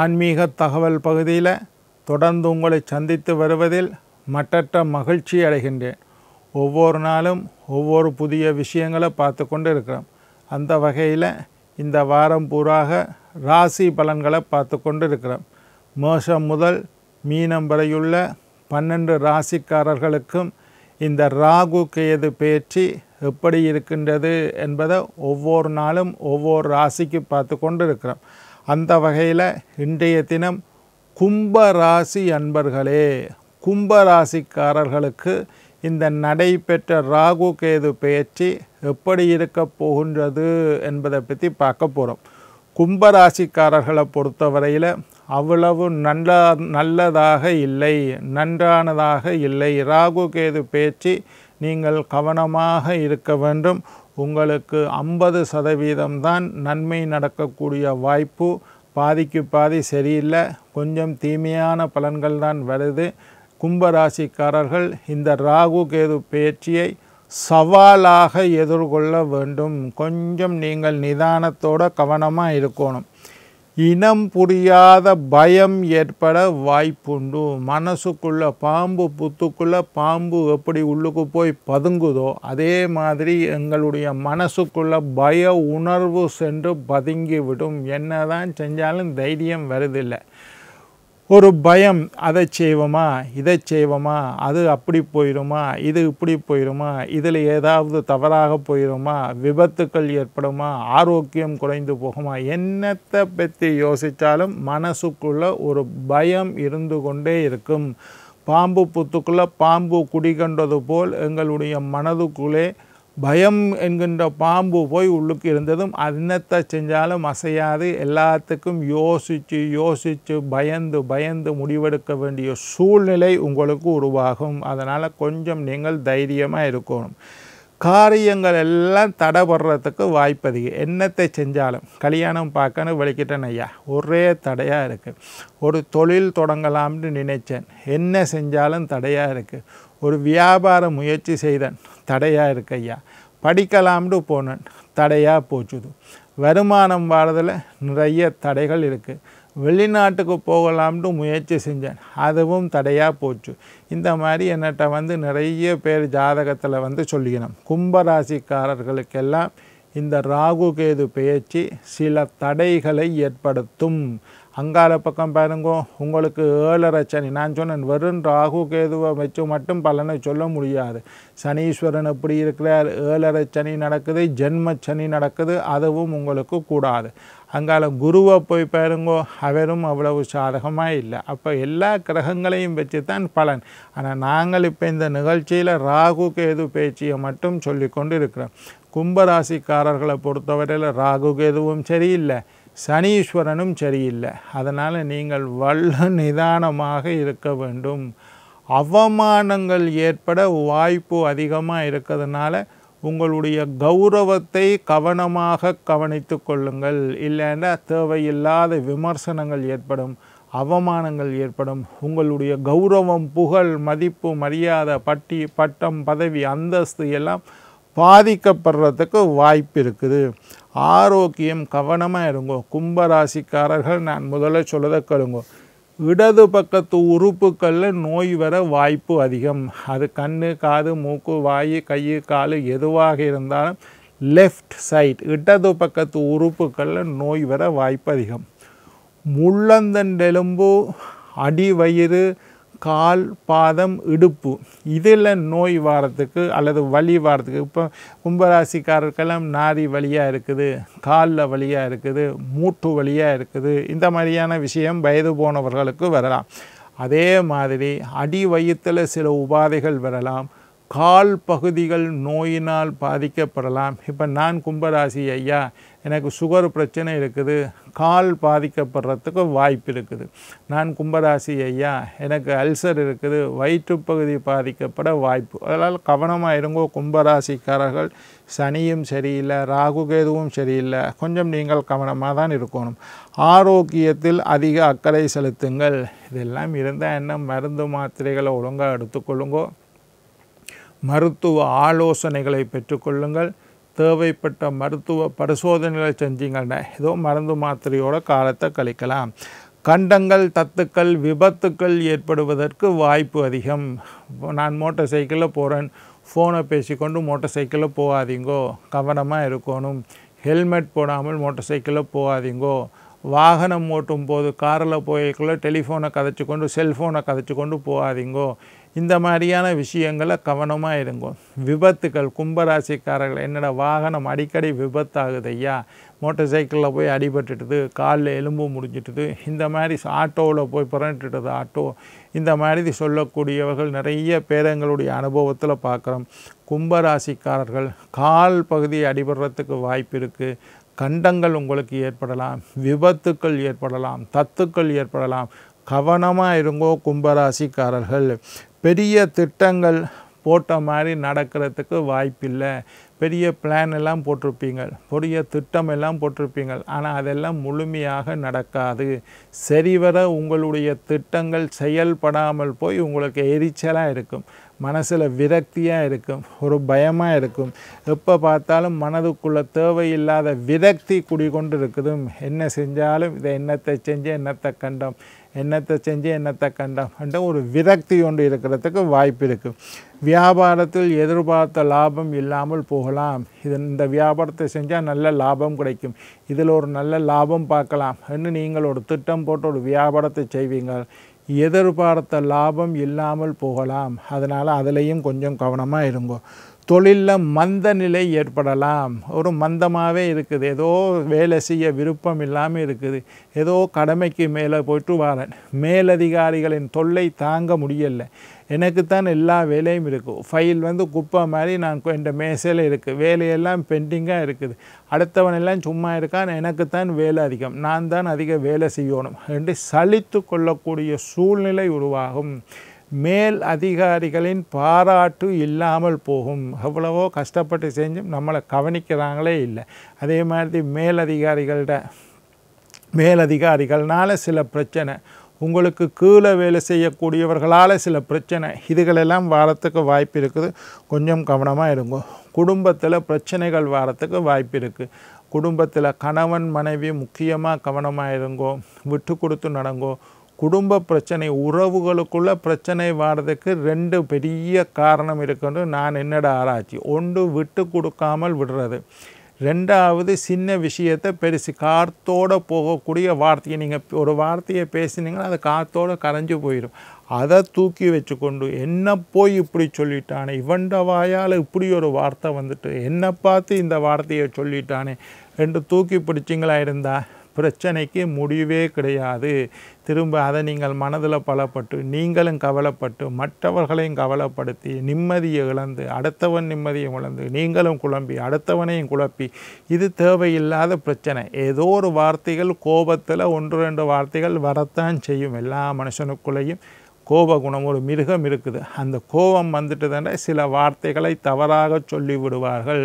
ஆன்மீக தகவல் பகுதியில் தொடர்ந்து உங்களை சந்தித்து வருவதில் மற்றற்ற மகிழ்ச்சி அடைகின்றேன் ஒவ்வொரு நாளும் ஒவ்வொரு புதிய விஷயங்களை பார்த்து கொண்டு இருக்கிறோம் அந்த வகையில் இந்த வாரம் பூராக ராசி பலன்களை பார்த்து கொண்டு இருக்கிறோம் மேஷம் முதல் மீனம் வரையுள்ள பன்னெண்டு ராசிக்காரர்களுக்கும் இந்த ராகு கேது பேச்சு எப்படி இருக்கின்றது என்பதை ஒவ்வொரு நாளும் ஒவ்வொரு ராசிக்கு பார்த்து கொண்டு இருக்கிறோம் அந்த வகையில் இன்றைய தினம் கும்பராசி அன்பர்களே கும்பராசிக்காரர்களுக்கு இந்த நடைபெற்ற ராகு கேது பயிற்சி எப்படி இருக்க போகின்றது என்பதை பற்றி பார்க்க போகிறோம் கும்பராசிக்காரர்களை பொறுத்தவரையில் அவ்வளவு நல்ல நல்லதாக இல்லை நன்றானதாக இல்லை ராகு கேது பேச்சு நீங்கள் கவனமாக இருக்க வேண்டும் உங்களுக்கு ஐம்பது சதவீதம் தான் நன்மை நடக்கக்கூடிய வாய்ப்பு பாதிக்கு பாதி சரியில்லை கொஞ்சம் தீமையான பலன்கள் தான் வருது கும்பராசிக்காரர்கள் இந்த ராகு கேது பேச்சியை சவாலாக எதிர்கொள்ள வேண்டும் கொஞ்சம் நீங்கள் நிதானத்தோட கவனமாக இருக்கணும் இனம் புரியாத பயம் ஏற்பட வாய்ப்புண்டு மனசுக்குள்ளே பாம்பு புத்துக்குள்ளே பாம்பு எப்படி உள்ளுக்கு போய் பதுங்குதோ அதே மாதிரி எங்களுடைய மனசுக்குள்ளே பய உணர்வு சென்று பதுங்கிவிடும் என்ன தான் செஞ்சாலும் தைரியம் வருதில்லை ஒரு பயம் அதை செய்வோமா இதை செய்வோமா அது அப்படி போயிடுமா இது இப்படி போயிடுமா இதில் ஏதாவது தவறாக போயிடுமா விபத்துக்கள் ஏற்படுமா ஆரோக்கியம் குறைந்து போகுமா என்னத்தை பற்றி யோசித்தாலும் மனசுக்குள்ளே ஒரு பயம் இருந்து கொண்டே இருக்கும் பாம்பு புத்துக்குள்ளே பாம்பு குடிகண்டது போல் எங்களுடைய மனதுக்குள்ளே பயம் என்கின்ற பாம்பு போய் உள்ளுக்கு இருந்ததும் என்னத்தை செஞ்சாலும் அசையாது எல்லாத்துக்கும் யோசித்து யோசித்து பயந்து பயந்து முடிவெடுக்க வேண்டிய சூழ்நிலை உங்களுக்கு உருவாகும் அதனால் கொஞ்சம் நீங்கள் தைரியமாக இருக்கணும் காரியங்கள் எல்லாம் தடைபடுறதுக்கு வாய்ப்பு அதிகம் என்னத்தை செஞ்சாலும் கல்யாணம் பார்க்கணும் வெளிக்கிட்டேன் ஐயா ஒரே தடையாக இருக்குது ஒரு தொழில் தொடங்கலாம்னு நினைச்சேன் என்ன செஞ்சாலும் தடையாக இருக்குது ஒரு வியாபார முயற்சி செய்தன் தடையாக இருக்கையா படிக்கலாம்னு போனேன் தடையாக போச்சுது வருமானம் வாரதில் நிறைய தடைகள் இருக்குது வெளிநாட்டுக்கு போகலாம்னு முயற்சி செஞ்சேன் அதுவும் தடையாக போச்சு இந்த மாதிரி என்னட்ட வந்து நிறைய பேர் ஜாதகத்தில் வந்து சொல்லிக்கணும் கும்பராசிக்காரர்களுக்கெல்லாம் இந்த ராகு கேது பேச்சு சில தடைகளை ஏற்படுத்தும் அங்கால பக்கம் பாருங்க உங்களுக்கு ஏழரை சனி நான் சொன்னேன் வெறும் ராகு கேதுவை வச்சு மட்டும் பலனை சொல்ல முடியாது சனீஸ்வரன் எப்படி இருக்கிறார் ஏழரை சனி நடக்குது ஜென்ம சனி நடக்குது அதுவும் உங்களுக்கு கூடாது அங்கால குருவை போய் பாருங்கோ அவரும் அவ்வளவு சாதகமாக இல்லை அப்போ எல்லா கிரகங்களையும் வச்சு தான் பலன் ஆனால் நாங்கள் இப்போ இந்த நிகழ்ச்சியில் ராகு கேது பேச்சியை மட்டும் சொல்லி கொண்டு இருக்கிறோம் கும்பராசிக்காரர்களை பொறுத்தவரையில் ராகு கேதுவும் சரியில்லை சனீஸ்வரனும் சரியில்லை அதனால் நீங்கள் வல்ல நிதானமாக இருக்க வேண்டும் அவமானங்கள் ஏற்பட வாய்ப்பு அதிகமாக இருக்கிறதுனால உங்களுடைய கௌரவத்தை கவனமாக கவனித்து கொள்ளுங்கள் இல்லைன்னா தேவையில்லாத விமர்சனங்கள் ஏற்படும் அவமானங்கள் ஏற்படும் உங்களுடைய கௌரவம் புகழ் மதிப்பு மரியாதை பட்டி பட்டம் பதவி அந்தஸ்து எல்லாம் பாதிக்கப்படுறதுக்கு வாய்ப்பு இருக்குது ஆரோக்கியம் கவனமாக இருங்கோ கும்பராசிக்காரர்கள் நான் முதல்ல கருங்கோ இடது பக்கத்து உறுப்புகளில் நோய் வர வாய்ப்பு அதிகம் அது கண் காது மூக்கு வாய் கை கால் எதுவாக இருந்தாலும் லெஃப்ட் சைட் இடது பக்கத்து உறுப்புகளில் நோய் வர வாய்ப்பு அதிகம் முள்ளந்தண்டெலும்பு வயிறு கால் பாதம் இடுப்பு இதில் நோய் வாரத்துக்கு அல்லது வலி வாரத்துக்கு இப்போ கும்பராசிக்காரர்களெல்லாம் நாரி வழியாக இருக்குது காலில் வழியாக இருக்குது மூட்டு வழியாக இருக்குது இந்த மாதிரியான விஷயம் வயது போனவர்களுக்கு வரலாம் அதே மாதிரி அடி வயிற்றில் சில உபாதைகள் வரலாம் கால் பகுதிகள் நோயினால் பாதிக்கப்படலாம் இப்போ நான் கும்பராசி ஐயா எனக்கு சுகர் பிரச்சனை இருக்குது கால் பாதிக்கப்படுறதுக்கு வாய்ப்பு இருக்குது நான் கும்பராசி ஐயா எனக்கு அல்சர் இருக்குது வயிற்றுப்பகுதி பாதிக்கப்பட வாய்ப்பு அதனால் கவனமாக இருங்கோ கும்பராசிக்காரர்கள் சனியும் சரியில்லை ராகு கேதுவும் சரியில்லை கொஞ்சம் நீங்கள் கவனமாக தான் இருக்கணும் ஆரோக்கியத்தில் அதிக அக்கறை செலுத்துங்கள் இதெல்லாம் இருந்தால் என்ன மருந்து மாத்திரைகளை ஒழுங்காக எடுத்துக்கொள்ளுங்கோ மருத்துவ ஆலோசனைகளை பெற்றுக்கொள்ளுங்கள் தேவைப்பட்ட மருத்துவ பரிசோதனைகளை செஞ்சீங்கன்னா ஏதோ மருந்து மாத்திரையோட காலத்தை கழிக்கலாம் கண்டங்கள் தத்துக்கள் விபத்துக்கள் ஏற்படுவதற்கு வாய்ப்பு அதிகம் நான் மோட்டார் சைக்கிளில் போகிறேன் ஃபோனை பேசிக்கொண்டு மோட்டார் சைக்கிளில் போகாதீங்கோ கவனமாக இருக்கணும் ஹெல்மெட் போடாமல் மோட்டார் சைக்கிளில் போகாதீங்கோ வாகனம் ஓட்டும் போது காரில் போய்க்குள்ளே டெலிஃபோனை கதைச்சி கொண்டு செல்ஃபோனை கதைச்சி கொண்டு போகாதீங்கோ இந்த மாதிரியான விஷயங்களை கவனமாக இருங்கோ விபத்துகள் கும்பராசிக்காரர்கள் என்னோடய வாகனம் அடிக்கடி விபத்தாகுது ஐயா மோட்டர் சைக்கிளில் போய் அடிபட்டுட்டுது காலில் எலும்பு முடிஞ்சிட்டுது இந்த மாதிரி ஆட்டோவில் போய் புறண்டுட்டுது ஆட்டோ இந்த மாதிரி சொல்லக்கூடியவர்கள் நிறைய பேரங்களுடைய அனுபவத்தில் பார்க்குறோம் கும்பராசிக்காரர்கள் கால் பகுதி அடிபடுறதுக்கு வாய்ப்பு இருக்குது கண்டங்கள் உங்களுக்கு ஏற்படலாம் விபத்துக்கள் ஏற்படலாம் தத்துக்கள் ஏற்படலாம் கவனமாக இருங்கோ கும்பராசிக்காரர்கள் பெரிய திட்டங்கள் போட்ட மாதிரி நடக்கிறதுக்கு வாய்ப்பில்லை பெரிய பிளான் எல்லாம் போட்டிருப்பீங்க பெரிய திட்டம் எல்லாம் போட்டிருப்பீங்க ஆனால் அதெல்லாம் முழுமையாக நடக்காது சரிவர உங்களுடைய திட்டங்கள் செயல்படாமல் போய் உங்களுக்கு எரிச்சலாக இருக்கும் மனசில் விரக்தியாக இருக்கும் ஒரு பயமாக இருக்கும் எப்போ பார்த்தாலும் மனதுக்குள்ளே தேவையில்லாத விரக்தி குடிகொண்டு இருக்குதும் என்ன செஞ்சாலும் இதை என்னத்தை செஞ்சு என்னத்தை கண்டோம் என்னத்தை செஞ்சு என்னத்தை கண்டோம்ன்ற ஒரு விரக்தி ஒன்று இருக்கிறதுக்கு வாய்ப்பு இருக்குது வியாபாரத்தில் எதிர்பார்த்த லாபம் இல்லாமல் போகலாம் இது இந்த வியாபாரத்தை செஞ்சால் நல்ல லாபம் கிடைக்கும் இதில் ஒரு நல்ல லாபம் பார்க்கலாம் என்று நீங்கள் ஒரு திட்டம் போட்டு ஒரு வியாபாரத்தை செய்வீங்க எதிர்பார்த்த லாபம் இல்லாமல் போகலாம் அதனால் அதுலேயும் கொஞ்சம் கவனமாக இருங்கோ தொழிலில் மந்த நிலை ஏற்படலாம் ஒரு மந்தமாகவே இருக்குது ஏதோ வேலை செய்ய விருப்பம் இல்லாமல் இருக்குது ஏதோ கடமைக்கு மேலே போயிட்டு வரேன் மேலதிகாரிகளின் தொல்லை தாங்க முடியலை எனக்குத்தான் எல்லா வேலையும் இருக்குது ஃபைல் வந்து குப்பை மாதிரி நான் என் மேசையில் இருக்குது வேலையெல்லாம் பெண்டிங்காக இருக்குது அடுத்தவனெல்லாம் சும்மா இருக்கான் எனக்குத்தான் வேலை அதிகம் நான் தான் அதிக வேலை செய்யணும் என்று சலித்து கொள்ளக்கூடிய சூழ்நிலை உருவாகும் மேல் அதிகாரிகளின் பாராட்டு இல்லாமல் போகும் அவ்வளவோ கஷ்டப்பட்டு செஞ்சும் நம்மளை கவனிக்கிறாங்களே இல்லை அதே மாதிரி மேலதிகாரிகள்ட மேலதிகாரிகள்னால சில பிரச்சனை உங்களுக்கு கீழே வேலை செய்யக்கூடியவர்களால் சில பிரச்சனை இதுகளெல்லாம் வாரத்துக்கு வாய்ப்பு இருக்குது கொஞ்சம் கவனமாக இருங்க குடும்பத்தில் பிரச்சனைகள் வாரத்துக்கு வாய்ப்பு இருக்குது குடும்பத்தில் கணவன் மனைவி முக்கியமாக கவனமாக இருங்கோ விட்டு கொடுத்து நடங்கோ குடும்ப பிரச்சனை உறவுகளுக்குள்ள பிரச்சனை வாடுறதுக்கு ரெண்டு பெரிய காரணம் இருக்குன்னு நான் என்னோட ஆராய்ச்சி ஒன்று விட்டு கொடுக்காமல் விடுறது ரெண்டாவது சின்ன விஷயத்தை பெருசு காற்றோடு போகக்கூடிய வார்த்தையை நீங்கள் ஒரு வார்த்தையை பேசினீங்கன்னா அது காற்றோடு கரைஞ்சி போயிடும் அதை தூக்கி வச்சுக்கொண்டு என்ன போய் இப்படி சொல்லிட்டானே இவண்ட வாயால் இப்படி ஒரு வார்த்தை வந்துட்டு என்னை பார்த்து இந்த வார்த்தையை சொல்லிட்டானே ரெண்டு தூக்கி பிடிச்சிங்களா இருந்தால் பிரச்சனைக்கு முடிவே கிடையாது திரும்ப அதை நீங்கள் மனதில் பலப்பட்டு நீங்களும் கவலைப்பட்டு மற்றவர்களையும் கவலைப்படுத்தி நிம்மதியை இழந்து அடுத்தவன் நிம்மதியை இழந்து நீங்களும் குழம்பி அடுத்தவனையும் குழப்பி இது தேவையில்லாத பிரச்சனை ஏதோ ஒரு வார்த்தைகள் கோபத்தில் ஒன்று ரெண்டு வார்த்தைகள் வரத்தான் செய்யும் எல்லா மனுஷனுக்குள்ளேயும் கோப குணம் ஒரு மிருகம் இருக்குது அந்த கோபம் தானே சில வார்த்தைகளை தவறாக சொல்லிவிடுவார்கள்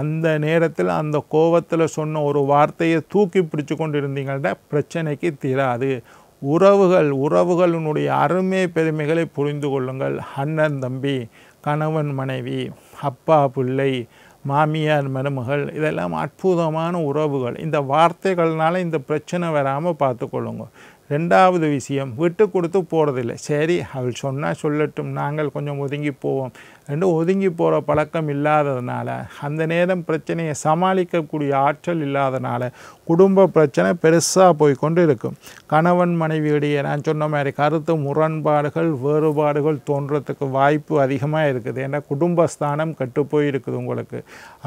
அந்த நேரத்தில் அந்த கோபத்தில் சொன்ன ஒரு வார்த்தையை தூக்கி பிடிச்சு கொண்டு இருந்தீங்கன்னா பிரச்சனைக்கு தீராது உறவுகள் உறவுகளினுடைய அருமை பெருமைகளை புரிந்து கொள்ளுங்கள் அண்ணன் தம்பி கணவன் மனைவி அப்பா பிள்ளை மாமியார் மருமகள் இதெல்லாம் அற்புதமான உறவுகள் இந்த வார்த்தைகள்னால் இந்த பிரச்சனை வராமல் பார்த்துக்கொள்ளுங்க ரெண்டாவது விஷயம் விட்டு கொடுத்து போகிறதில்லை சரி அவள் சொன்னால் சொல்லட்டும் நாங்கள் கொஞ்சம் ஒதுங்கி போவோம் ரெண்டு ஒதுங்கி போகிற பழக்கம் இல்லாததுனால அந்த நேரம் பிரச்சனையை சமாளிக்கக்கூடிய ஆற்றல் இல்லாதனால குடும்ப பிரச்சனை பெருசாக போய் கொண்டு இருக்கும் கணவன் மனைவியிடையே நான் சொன்ன மாதிரி கருத்து முரண்பாடுகள் வேறுபாடுகள் தோன்றத்துக்கு வாய்ப்பு அதிகமாக இருக்குது ஏன்னா குடும்பஸ்தானம் கெட்டு போயிருக்குது உங்களுக்கு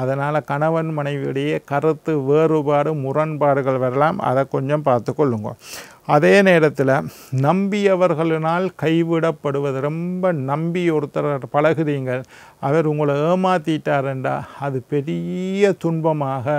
அதனால் கணவன் மனைவியிடையே கருத்து வேறுபாடு முரண்பாடுகள் வரலாம் அதை கொஞ்சம் பார்த்து கொள்ளுங்க அதே நேரத்தில் நம்பியவர்களினால் கைவிடப்படுவது ரொம்ப நம்பி ஒருத்தர் பழகுதீங்க அவர் உங்களை ஏமாற்றிட்டாருண்டா அது பெரிய துன்பமாக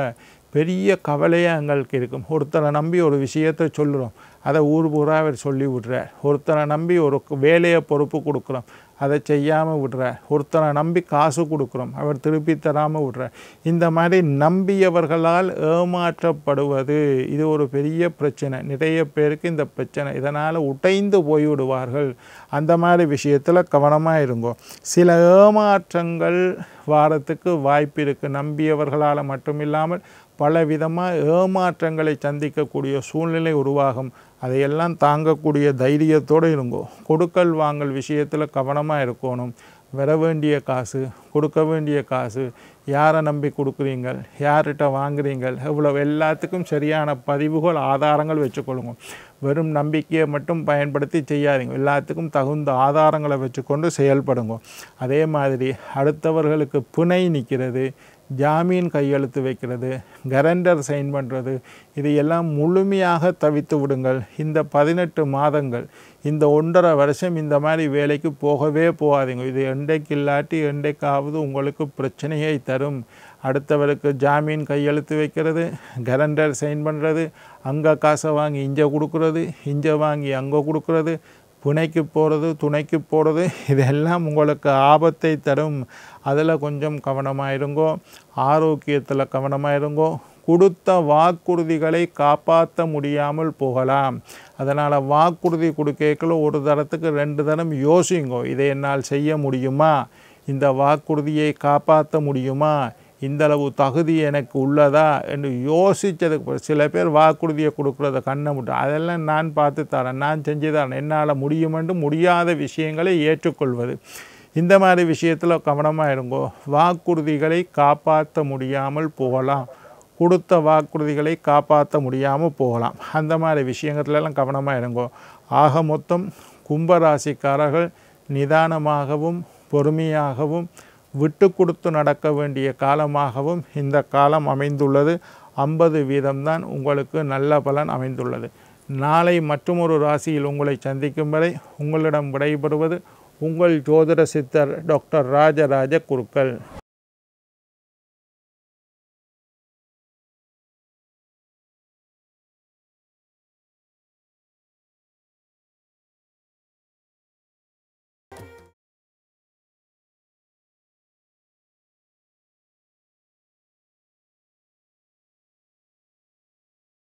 பெரிய கவலையாக எங்களுக்கு இருக்கும் ஒருத்தரை நம்பி ஒரு விஷயத்தை சொல்லுறோம் அதை ஊர் பூரா அவர் சொல்லி விடுறார் ஒருத்தரை நம்பி ஒரு வேலையை பொறுப்பு கொடுக்குறோம் அதை செய்யாமல் விடுற ஒருத்தரை நம்பி காசு கொடுக்குறோம் அவர் திருப்பி தராமல் விடுற இந்த மாதிரி நம்பியவர்களால் ஏமாற்றப்படுவது இது ஒரு பெரிய பிரச்சனை நிறைய பேருக்கு இந்த பிரச்சனை இதனால் உடைந்து போய்விடுவார்கள் அந்த மாதிரி விஷயத்தில் கவனமாக இருங்கோ சில ஏமாற்றங்கள் வாரத்துக்கு வாய்ப்பு இருக்குது நம்பியவர்களால் மட்டும் இல்லாமல் பலவிதமாக ஏமாற்றங்களை சந்திக்கக்கூடிய சூழ்நிலை உருவாகும் அதையெல்லாம் தாங்கக்கூடிய தைரியத்தோடு இருங்கோ கொடுக்கல் வாங்கல் விஷயத்தில் கவனமாக இருக்கணும் வர வேண்டிய காசு கொடுக்க வேண்டிய காசு யாரை நம்பி கொடுக்குறீங்கள் யார்கிட்ட வாங்குறீங்கள் இவ்வளோ எல்லாத்துக்கும் சரியான பதிவுகள் ஆதாரங்கள் வச்சுக்கொள்ளுங்க வெறும் நம்பிக்கையை மட்டும் பயன்படுத்தி செய்யாதீங்க எல்லாத்துக்கும் தகுந்த ஆதாரங்களை வச்சுக்கொண்டு செயல்படுங்க அதே மாதிரி அடுத்தவர்களுக்கு புனை நிற்கிறது ஜாமீன் கையெழுத்து வைக்கிறது கரண்டர் சைன் பண்ணுறது இதையெல்லாம் முழுமையாக தவித்து விடுங்கள் இந்த பதினெட்டு மாதங்கள் இந்த ஒன்றரை வருஷம் இந்த மாதிரி வேலைக்கு போகவே போகாதீங்க இது என்றைக்கு இல்லாட்டி என்றைக்காவது உங்களுக்கு பிரச்சனையை தரும் அடுத்தவருக்கு ஜாமீன் கையெழுத்து வைக்கிறது கரண்டர் சைன் பண்ணுறது அங்கே காசை வாங்கி இங்கே கொடுக்குறது இங்கே வாங்கி அங்கே கொடுக்குறது புனைக்கு போகிறது துணைக்கு போகிறது இதெல்லாம் உங்களுக்கு ஆபத்தை தரும் அதில் கொஞ்சம் கவனமாக இருங்கோ ஆரோக்கியத்தில் கவனமாக இருங்கோ கொடுத்த வாக்குறுதிகளை காப்பாற்ற முடியாமல் போகலாம் அதனால் வாக்குறுதி கொடுக்கல ஒரு தரத்துக்கு ரெண்டு தரம் யோசிங்கோ இதை என்னால் செய்ய முடியுமா இந்த வாக்குறுதியை காப்பாற்ற முடியுமா இந்தளவு தகுதி எனக்கு உள்ளதா என்று யோசித்ததுக்கு சில பேர் வாக்குறுதியை கொடுக்குறத கண்ணை முட்டும் அதெல்லாம் நான் பார்த்து தரேன் நான் செஞ்சு தரேன் என்னால் முடியுமென்று முடியாத விஷயங்களை ஏற்றுக்கொள்வது இந்த மாதிரி விஷயத்தில் கவனமாக இருங்கோ வாக்குறுதிகளை காப்பாற்ற முடியாமல் போகலாம் கொடுத்த வாக்குறுதிகளை காப்பாற்ற முடியாமல் போகலாம் அந்த மாதிரி விஷயங்கள்லாம் கவனமாக இருங்கோ ஆக மொத்தம் கும்பராசிக்காரர்கள் நிதானமாகவும் பொறுமையாகவும் விட்டு கொடுத்து நடக்க வேண்டிய காலமாகவும் இந்த காலம் அமைந்துள்ளது ஐம்பது வீதம்தான் உங்களுக்கு நல்ல பலன் அமைந்துள்ளது நாளை மற்றொரு ராசியில் உங்களை சந்திக்கும் வரை உங்களிடம் விடைபெறுவது உங்கள் ஜோதிட சித்தர் டாக்டர் ராஜராஜ குருக்கள்